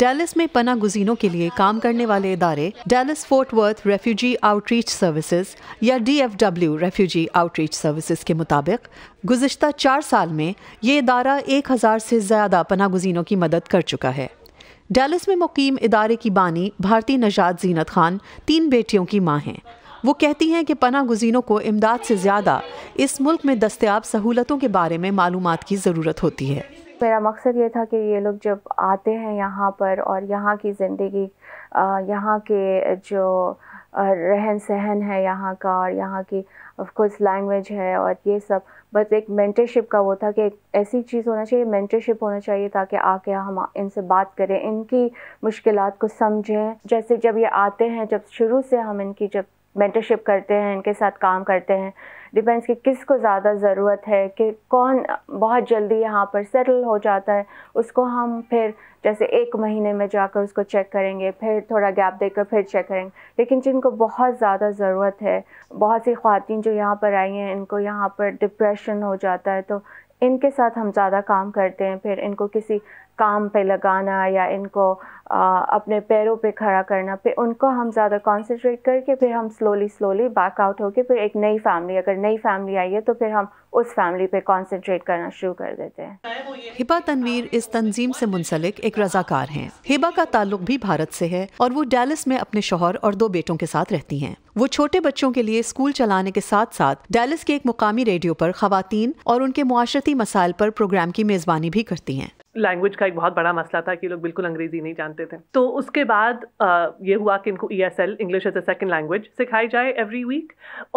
Dallas में पना गुजीनों के लिए काम करने वाले इदारे Dallas Fort Worth refugee outreach services या D F W refugee outreach services के मुताबिक गुजशत चार साल में ये इदारा एक हज़ार से ज़्यादा पना गुजीनों की मदद कर चुका है डेलिस में मुकीम इदारे की बानी भारतीय नजात जीनत खान तीन बेटियों की माँ हैं वो कहती हैं कि पना गुजीनों को इमदाद से ज़्यादा इस मुल्क में दस्तियाब सहूलतों के बारे में मालूम की ज़रूरत होती है मेरा मकसद ये था कि ये लोग जब आते हैं यहाँ पर और यहाँ की ज़िंदगी यहाँ के जो रहन सहन है यहाँ का और यहाँ की ऑफकोर्स लैंग्वेज है और ये सब बस एक मेंटरशिप का वो था कि एक ऐसी चीज़ होना चाहिए मेंटरशिप होना चाहिए ताकि आके हम इनसे बात करें इनकी मुश्किल को समझें जैसे जब ये आते हैं जब शुरू से हम इनकी जब मेंटरशिप करते हैं इनके साथ काम करते हैं डिपेंड्स कि किस को ज़्यादा ज़रूरत है कि कौन बहुत जल्दी यहाँ पर सेटल हो जाता है उसको हम फिर जैसे एक महीने में जाकर उसको चेक करेंगे फिर थोड़ा गैप देकर फिर चेक करेंगे लेकिन जिनको बहुत ज़्यादा ज़रूरत है बहुत सी खातन जो यहाँ पर आई हैं इनको यहाँ पर डिप्रेशन हो जाता है तो इनके साथ हम ज़्यादा काम करते हैं फिर इनको किसी काम पे लगाना या इनको आ, अपने पैरों पे खड़ा करना पे उनको हम ज़्यादा कॉन्सेंट्रेट करके फिर हम स्लोली स्लोली बैक आउट होके फिर एक नई फैमिली अगर नई फैमिली आई है तो फिर हम उस फैमिली पे कॉन्सेंट्रेट करना शुरू कर देते हैं हिबा तनवीर इस तंजीम से मुंसलिक एक रजाकार हैं हिबा का ताल्लुक भी भारत से है और वो डैलिस में अपने शोहर और दो बेटों के साथ रहती हैं वो छोटे बच्चों के लिए स्कूल चलाने के साथ साथ डैलिस के एक मुकामी रेडियो पर खातन और उनके माशरती मसाइल पर प्रोग्राम की मेज़बानी भी करती हैं लैंग्वेज का एक बहुत बड़ा मसला था कि लोग बिल्कुल अंग्रेज़ी नहीं जानते थे तो उसके बाद ये हुआ कि इनको E S L English as a second language सिखाई जाए एवरी वीक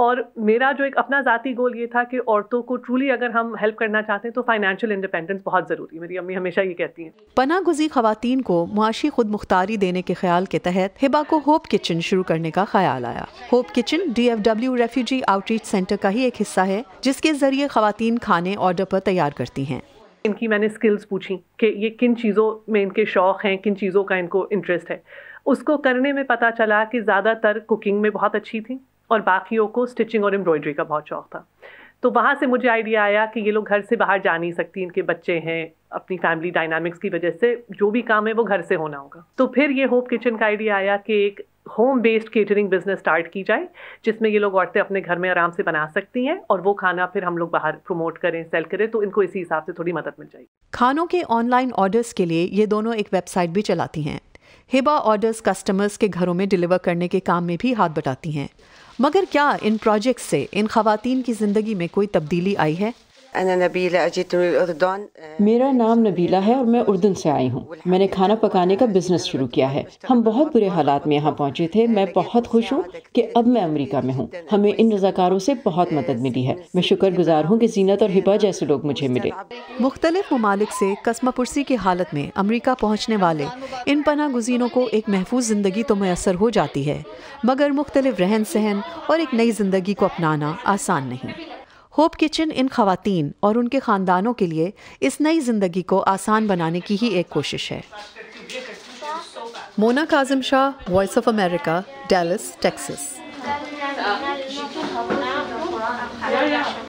और मेरा जो एक अपना ज़ाती गोल ये था कि औरतों को ट्रूली अगर हम हेल्प करना चाहते हैं तो फाइनेंशियल इंडिपेंडेंस बहुत ज़रूरी मेरी अम्मी हमेशा ये कहती हैं पना गुजी खुतिन को मुआशी खुद मुख्तारी देने के ख्याल के तहत हिबा को होप किचन शुरू करने का ख्याल आया Hope Kitchen D F W refugee outreach centre का ही एक हिस्सा है जिसके ज़रिए खुतिन खाने ऑर्डर पर तैयार करती हैं इनकी मैंने स्किल्स पूछी कि ये किन चीज़ों में इनके शौक़ हैं किन चीज़ों का इनको इंटरेस्ट है उसको करने में पता चला कि ज़्यादातर कुकिंग में बहुत अच्छी थी और बाकियों को स्टिचिंग और एम्ब्रॉयडरी का बहुत शौक़ था तो वहाँ से मुझे आइडिया आया कि ये लोग घर से बाहर जा नहीं सकती इनके बच्चे हैं अपनी फैमिली डायनामिक्स की वजह से जो भी काम है वो घर से होना होगा तो फिर ये होप किचन का आइडिया आया कि एक home based catering business start की जाए जिसमें ये लोग औरतें अपने घर में आराम से बना सकती हैं और वो खाना फिर हम लोग बाहर प्रमोट करें सेल करें तो इनको इसी हिसाब से थोड़ी मदद मिल जाएगी खानों के ऑनलाइन ऑर्डर्स के लिए ये दोनों एक वेबसाइट भी चलाती हैं हिबा ऑर्डर्स कस्टमर्स के घरों में डिलीवर करने के काम में भी हाथ बटाती हैं मगर क्या इन प्रोजेक्ट से इन खातन की ज़िंदगी में कोई तब्दीली आई है मेरा नाम नबीला है और मैं उर्दन से आई हूँ मैंने खाना पकाने का बिजनेस शुरू किया है हम बहुत बुरे हालात में यहाँ पहुँचे थे मैं बहुत खुश हूँ कि अब मैं अमेरिका में हूँ हमें इन रजाकारों से बहुत मदद मिली है मैं शुक्र गुजार हूँ की जीनत और हिबा जैसे लोग मुझे मिले मुख्तलिफ ममालिक से कस्मापुरसी की हालत में अमरीका पहुँचने वाले इन पना गुजीनों को एक महफूज ज़िंदगी तो मैसर हो जाती है मगर मुख्तलिफ रहन सहन और एक नई ज़िंदगी को अपनाना आसान नहीं होप किचन इन खातन और उनके ख़ानदानों के लिए इस नई ज़िंदगी को आसान बनाने की ही एक कोशिश है Mona Kazim Shah Voice of America Dallas Texas